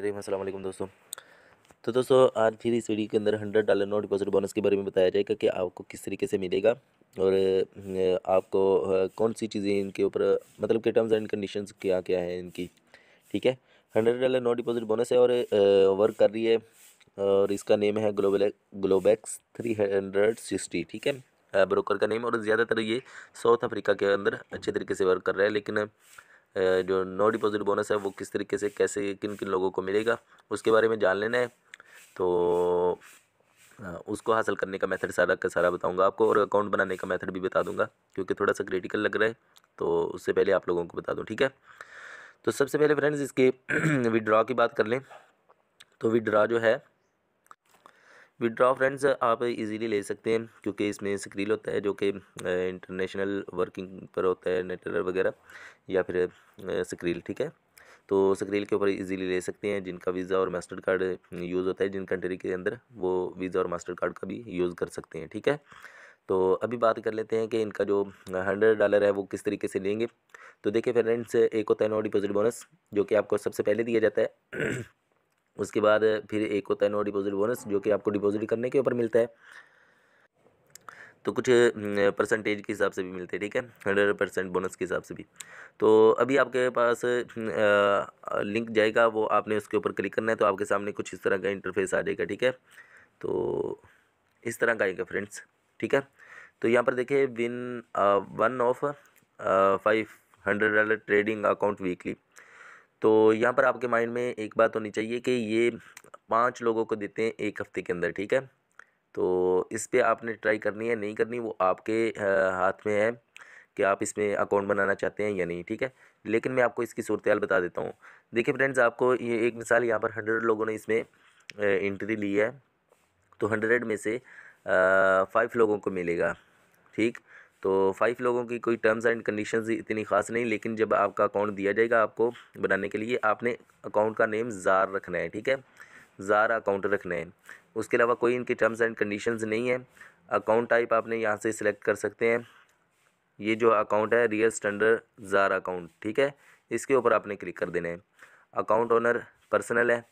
रहीम अल्लाम दोस्तों तो दोस्तों आज फिर इस वीडियो के अंदर hundred dollar no deposit bonus के बारे में बताया जाएगा कि आपको किस तरीके से मिलेगा और आपको कौन सी चीज़ें इनके ऊपर मतलब के टर्म्स एंड कंडीशंस क्या क्या है इनकी ठीक है hundred dollar no deposit bonus है और वर्क कर रही है और इसका नेम है ग्लोबल ग्लोबैक्स थ्री हंड्रेड सिक्सटी ठीक है ब्रोकर का नेम और ज़्यादातर ये साउथ अफ्रीका के अंदर अच्छे तरीके से वर्क कर रहा है लेकिन जो नो डिपॉजिट बोनस है वो किस तरीके से कैसे किन किन लोगों को मिलेगा उसके बारे में जान लेना है तो उसको हासिल करने का मेथड सारा का सारा बताऊंगा आपको और अकाउंट बनाने का मेथड भी बता दूंगा क्योंकि थोड़ा सा क्रिटिकल लग रहा है तो उससे पहले आप लोगों को बता दूं ठीक है तो सबसे पहले फ्रेंड्स इसके विड्रॉ की बात कर लें तो विड्रॉ जो है विड्रॉ फ्रेंड्स आप इजीली ले सकते हैं क्योंकि इसमें स्क्रील होता है जो कि इंटरनेशनल वर्किंग पर होता है नेटलर वगैरह या फिर स्क्रील ठीक है तो स्क्रील के ऊपर इजीली ले सकते हैं जिनका वीज़ा और मास्टर कार्ड यूज़ होता है जिन कंट्री के अंदर वो वीज़ा और मास्टर कार्ड का भी यूज़ कर सकते हैं ठीक है तो अभी बात कर लेते हैं कि इनका जो हंड्रेड डॉलर है वो किस तरीके से लेंगे तो देखिए फ्रेंड्स एक होता है नो डिपोज़िट बोनस जो कि आपको सबसे पहले दिया जाता है उसके बाद फिर एक होता है नो डिपॉजिट बोनस जो कि आपको डिपॉजिट करने के ऊपर मिलता है तो कुछ परसेंटेज के हिसाब से भी मिलते हैं ठीक है हंड्रेड परसेंट बोनस के हिसाब से भी तो अभी आपके पास लिंक जाएगा वो आपने उसके ऊपर क्लिक करना है तो आपके सामने कुछ इस तरह का इंटरफेस आ जाएगा ठीक है तो इस तरह का आएगा फ्रेंड्स ठीक है तो यहाँ पर देखिए win one of five hundred trading account weekly तो यहाँ पर आपके माइंड में एक बात होनी चाहिए कि ये पाँच लोगों को देते हैं एक हफ़्ते के अंदर ठीक है तो इस पर आपने ट्राई करनी है नहीं करनी वो आपके हाथ में है कि आप इसमें अकाउंट बनाना चाहते हैं या नहीं ठीक है लेकिन मैं आपको इसकी सूरत हाल बता देता हूँ देखिए फ्रेंड्स आपको ये एक मिसाल यहाँ पर हंड्रेड लोगों ने इसमें एंट्री ली है तो हंड्रेड में से फ़ाइव लोगों को मिलेगा ठीक तो फाइव लोगों की कोई टर्म्स एंड कंडीशन इतनी ख़ास नहीं लेकिन जब आपका अकाउंट दिया जाएगा आपको बनाने के लिए आपने अकाउंट का नेम ज़ार रखना है ठीक है ज़ार अकाउंट रखना है उसके अलावा कोई इनके टर्म्स एंड कंडीशंस नहीं है अकाउंट टाइप आपने यहाँ से सिलेक्ट कर सकते हैं ये जो अकाउंट है रियल स्टैंडर्ड ज़ार अकाउंट ठीक है इसके ऊपर आपने क्लिक कर देना है अकाउंट ओनर पर्सनल है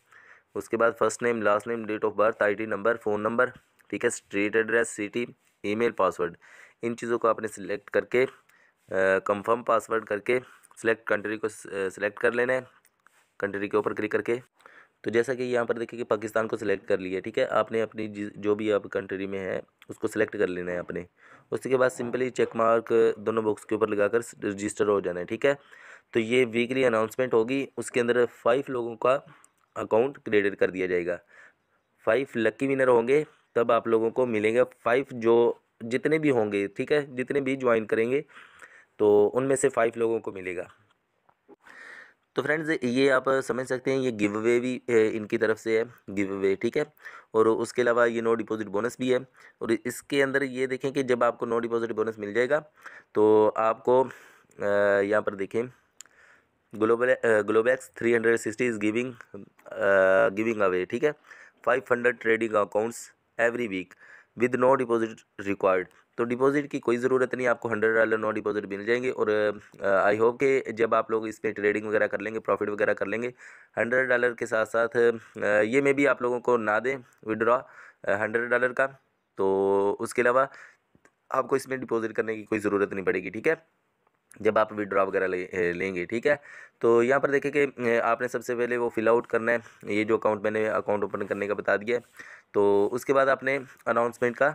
उसके बाद first name last name date of birth ID number phone number ठीक है street address city email password इन चीज़ों को आपने सिलेक्ट करके कंफर्म पासवर्ड करके सिलेक्ट कंट्री को सिलेक्ट कर लेना है कंट्री के ऊपर क्लिक करके तो जैसा कि यहाँ पर देखिए कि पाकिस्तान को सिलेक्ट कर लिया ठीक है आपने अपनी जो भी आप कंट्री में है उसको सिलेक्ट कर लेना है आपने उसके बाद सिंपली चेक मार्क दोनों बॉक्स के ऊपर लगाकर रजिस्टर हो जाना है ठीक है तो ये वीकली अनाउंसमेंट होगी उसके अंदर फाइव लोगों का अकाउंट क्रिएटेड कर दिया जाएगा फाइव लक्की विनर होंगे तब आप लोगों को मिलेंगे फाइव जो जितने भी होंगे ठीक है जितने भी ज्वाइन करेंगे तो उनमें से फ़ाइव लोगों को मिलेगा तो फ्रेंड्स ये आप समझ सकते हैं ये गिव अवे भी इनकी तरफ से है गिव अवे ठीक है और उसके अलावा ये नो डिपॉजिट बोनस भी है और इसके अंदर ये देखें कि जब आपको नो डिपॉजिट बोनस मिल जाएगा तो आपको यहाँ पर देखें global ग्लोबैक्स three hundred sixty is giving giving away ठीक है five hundred trading accounts every week with no deposit required तो डिपॉजिट की कोई ज़रूरत नहीं आपको हंड्रेड डॉलर नो डिपॉजिट मिल जाएंगे और आई होप कि जब आप लोग इस पर ट्रेडिंग वगैरह कर लेंगे प्रॉफिट वगैरह कर लेंगे हंड्रेड डॉलर के साथ साथ ये मे भी आप लोगों को ना दें विड्रॉ हंड्रेड डॉलर का तो उसके अलावा आपको इसमें डिपॉजिट करने की कोई ज़रूरत नहीं पड़ेगी ठीक है जब आप विड्रॉ वगैरह ले, लेंगे ठीक है तो यहाँ पर देखें कि आपने सबसे पहले वो फिल आउट करना है ये जो अकाउंट मैंने अकाउंट ओपन करने का बता दिया है तो उसके बाद आपने अनाउंसमेंट का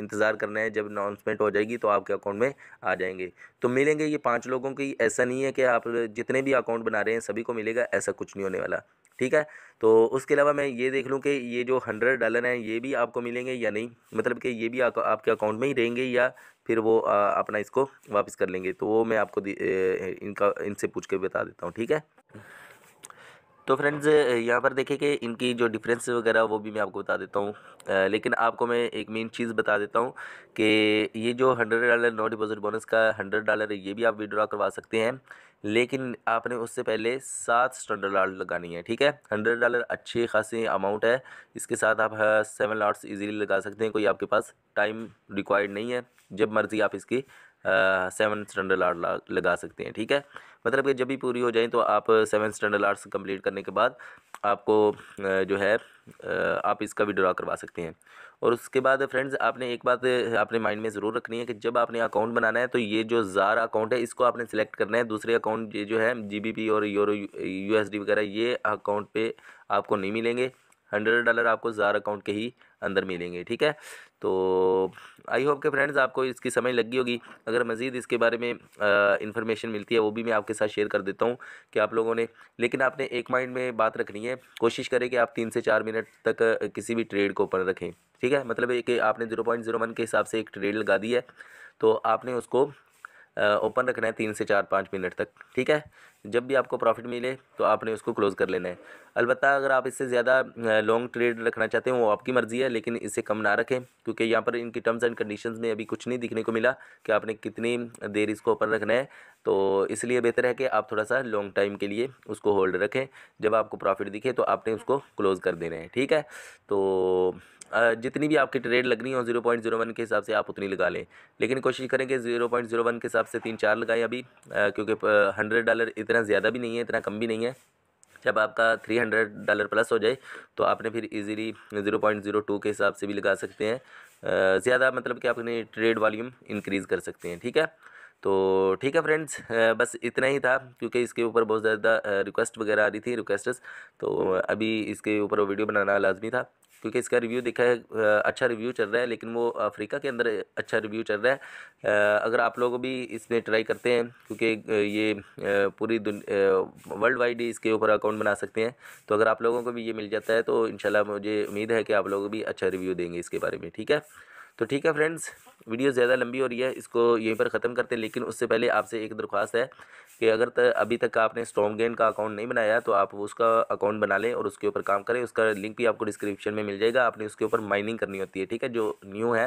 इंतज़ार करना है जब अनाउंसमेंट हो जाएगी तो आपके अकाउंट में आ जाएंगे तो मिलेंगे ये पाँच लोगों की ऐसा नहीं है कि आप जितने भी अकाउंट बना रहे हैं सभी को मिलेगा ऐसा कुछ नहीं होने वाला ठीक है तो उसके अलावा मैं ये देख लूँ कि ये जो हंड्रेड डॉलर हैं ये भी आपको मिलेंगे या नहीं मतलब कि ये भी आ, आपके अकाउंट में ही रहेंगे या फिर वो आ, अपना इसको वापस कर लेंगे तो वो मैं आपको इनका इनसे पूछ के बता देता हूँ ठीक है तो फ्रेंड्स यहाँ पर देखें कि इनकी जो डिफरेंस वगैरह वो भी मैं आपको बता देता हूँ लेकिन आपको मैं एक मेन चीज़ बता देता हूँ कि ये जो hundred dollar no deposit bonus का हंड्रेड डॉलर ये भी आप विड्रॉ करवा सकते हैं लेकिन आपने उससे पहले सात स्टैंडर्ड लॉट लगानी है ठीक है हंड्रेड डॉलर अच्छे खासी अमाउंट है इसके साथ आप सेवन लॉट्स ईजीली लगा सकते हैं कोई आपके पास टाइम रिक्वायर्ड नहीं है जब मर्ज़ी आप इसकी सेवन स्टैंडर्ड आर लगा सकते हैं ठीक है मतलब कि जब भी पूरी हो जाए तो आप सेवन स्टैंडर्ड आर्ट्स कंप्लीट करने के बाद आपको जो है आप इसका भी ड्रा करवा सकते हैं और उसके बाद फ्रेंड्स आपने एक बात अपने माइंड में ज़रूर रखनी है कि जब आपने अकाउंट बनाना है तो ये जो ज़ार अकाउंट है इसको आपने सेलेक्ट करना है दूसरे अकाउंट ये जो है जी और यूरो यू वगैरह ये अकाउंट पर आपको नहीं मिलेंगे हंड्रेड डॉलर आपको ज़ार अकाउंट के ही अंदर मिलेंगे ठीक है तो आई होप के फ्रेंड्स आपको इसकी समझ लगी होगी अगर मज़ीद इसके बारे में इंफॉर्मेशन मिलती है वो भी मैं आपके साथ शेयर कर देता हूँ कि आप लोगों ने लेकिन आपने एक माइंड में बात रखनी है कोशिश करें कि आप तीन से चार मिनट तक किसी भी ट्रेड को ऊपर रखें ठीक है मतलब कि आपने ज़ीरो पॉइंट ज़ीरो वन के हिसाब से एक ट्रेड लगा दी है तो आपने उसको ओपन रखना है तीन से चार पाँच मिनट तक ठीक है जब भी आपको प्रॉफिट मिले तो आपने उसको क्लोज़ कर लेना है अलबत्त अगर आप इससे ज़्यादा लॉन्ग ट्रेड रखना चाहते हैं वो आपकी मर्ज़ी है लेकिन इससे कम ना रखें क्योंकि यहाँ पर इनकी टर्म्स एंड कंडीशंस में अभी कुछ नहीं दिखने को मिला कि आपने कितनी देर इसको ऊपर रखना है तो इसलिए बेहतर है कि आप थोड़ा सा लॉन्ग टाइम के लिए उसको होल्ड रखें जब आपको प्रॉफिट दिखे तो आपने उसको क्लोज़ कर देना है ठीक है तो जितनी भी आपकी ट्रेड लगनी हो जीरो पॉइंट जीरो वन के हिसाब से आप उतनी लगा लें लेकिन कोशिश करें कि जीरो पॉइंट जीरो वन के हिसाब से तीन चार लगाएं अभी क्योंकि हंड्रेड डॉलर इतना ज़्यादा भी नहीं है इतना कम भी नहीं है जब आपका थ्री हंड्रेड डॉलर प्लस हो जाए तो आपने फिर easily zero point zero two के हिसाब से भी लगा सकते हैं ज़्यादा मतलब कि आप अपनी ट्रेड वॉल्यूम इंक्रीज़ कर सकते हैं ठीक है तो ठीक है फ्रेंड्स बस इतना ही था क्योंकि इसके ऊपर बहुत ज़्यादा रिक्वेस्ट वगैरह आ रही थी रिक्वेस्ट तो अभी इसके ऊपर वीडियो बनाना लाजमी था क्योंकि इसका रिव्यू देखा है अच्छा रिव्यू चल रहा है लेकिन वो अफ्रीका के अंदर अच्छा रिव्यू चल रहा है अगर आप लोग भी इसमें ट्राई करते हैं क्योंकि ये पूरी वर्ल्ड वाइड इसके ऊपर अकाउंट बना सकते हैं तो अगर आप लोगों को भी ये मिल जाता है तो इन मुझे उम्मीद है कि आप लोग भी अच्छा रिव्यू देंगे इसके बारे में ठीक है तो ठीक है फ्रेंड्स वीडियो ज़्यादा लंबी हो रही है इसको यहीं पर ख़त्म करते हैं लेकिन उससे पहले आपसे एक दरख्वास्त है कि अगर तक अभी तक आपने स्टॉम गेन का अकाउंट नहीं बनाया तो आप उसका अकाउंट बना लें और उसके ऊपर काम करें उसका लिंक भी आपको डिस्क्रिप्शन में मिल जाएगा आपने उसके ऊपर माइनिंग करनी होती है ठीक है जो न्यू है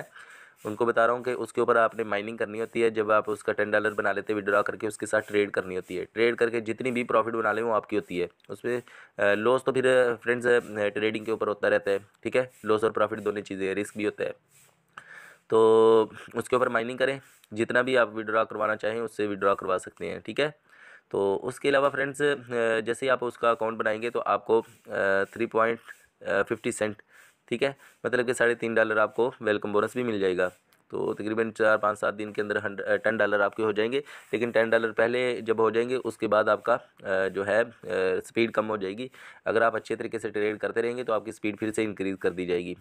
उनको बता रहा हूँ कि उसके ऊपर आपने माइनिंग करनी होती है जब आप उसका टेन डॉलर बना लेते हैं विड्रॉ करके उसके साथ ट्रेड करनी होती है ट्रेड करके जितनी भी प्रॉफिट बना लें वो आपकी होती है उस पर लॉस तो फिर फ्रेंड्स ट्रेडिंग के ऊपर होता रहता है ठीक है लॉस और प्रॉफिट दोनों चीज़ें रिस्क भी होता है तो उसके ऊपर माइनिंग करें जितना भी आप विड्रॉ करवाना चाहें उससे विड्रॉ करवा सकते हैं ठीक है तो उसके अलावा फ्रेंड्स जैसे ही आप उसका अकाउंट बनाएंगे तो आपको थ्री पॉइंट फिफ्टी सेंट ठीक है मतलब कि साढ़े तीन डॉलर आपको वेलकम बोनस भी मिल जाएगा तो तकरीबन चार पाँच सात दिन के अंदर हंड्रेड टेन डॉलर आपके हो जाएंगे लेकिन टेन डॉलर पहले जब हो जाएंगे उसके बाद आपका जो है स्पीड कम हो जाएगी अगर आप अच्छे तरीके से ट्रेड करते रहेंगे तो आपकी स्पीड फिर से इंक्रीज़ कर दी जाएगी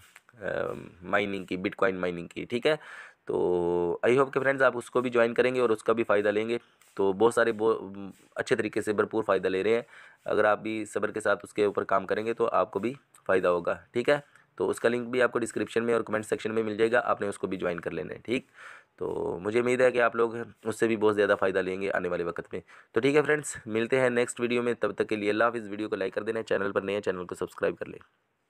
माइनिंग की बिटकॉइन माइनिंग की ठीक है तो आई होप के फ्रेंड्स आप उसको भी ज्वाइन करेंगे और उसका भी फ़ायदा लेंगे तो बहुत सारे बहुत अच्छे तरीके से भरपूर फ़ायदा ले रहे हैं अगर आप भी सब्र के साथ उसके ऊपर काम करेंगे तो आपको भी फ़ायदा होगा ठीक है तो उसका लिंक भी आपको डिस्क्रिप्शन में और कमेंट सेक्शन में मिल जाएगा आपने उसको भी ज्वाइन कर लेना है ठीक तो मुझे उम्मीद है कि आप लोग उससे भी बहुत ज़्यादा फ़ायदा लेंगे आने वाले वक्त में तो ठीक है फ्रेंड्स मिलते हैं नेक्स्ट वीडियो में तब तक के लिए अल्लाह इस वीडियो को लाइक कर देना चैनल पर नए चैनल को सब्सक्राइब कर लें